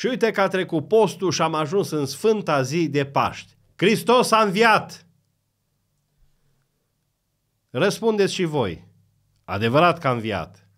Și uite că a trecut postul și am ajuns în sfânta zi de Paști. Hristos a înviat! Răspundeți și voi. Adevărat că a înviat.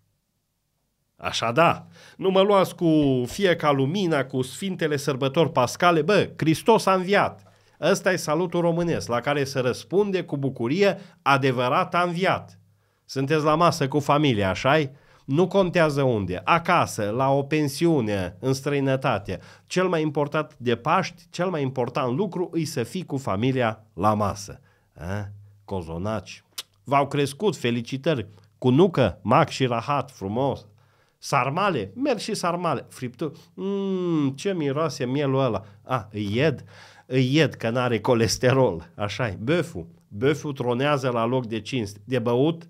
Așa da, nu mă luați cu fie ca lumina, cu sfintele sărbători pascale, bă, Hristos a înviat. Ăsta e salutul românesc, la care se răspunde cu bucurie, adevărat a înviat. Sunteți la masă cu familia, așa -i? nu contează unde, acasă, la o pensiune, în străinătate, cel mai important de Paști, cel mai important lucru îi să fii cu familia la masă. A? Cozonaci. V-au crescut, felicitări, cu nucă, mac și rahat, frumos. Sarmale, merg și sarmale, fripturi. Mm, ce miroase mielul ăla. A, îi ied, îi ied că n-are colesterol, așa e. Băful, băful tronează la loc de cinst, de băut,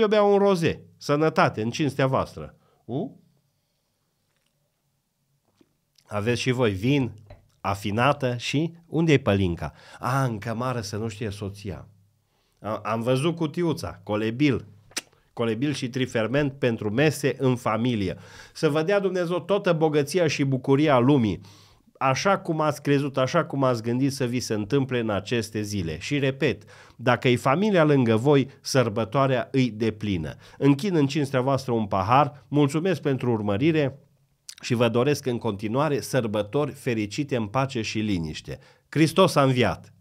eu beau un roze. Sănătate, în cinstea voastră. U? Aveți și voi vin, afinată și unde e pălinca? A, în cămară să nu știe soția. A, am văzut cutiuța, colebil, colebil și triferment pentru mese în familie. Să vă dea Dumnezeu toată bogăția și bucuria lumii așa cum ați crezut, așa cum ați gândit să vi se întâmple în aceste zile. Și repet, dacă e familia lângă voi, sărbătoarea îi deplină. Închin în cinstea voastră un pahar, mulțumesc pentru urmărire și vă doresc în continuare sărbători fericite în pace și liniște. Hristos a înviat!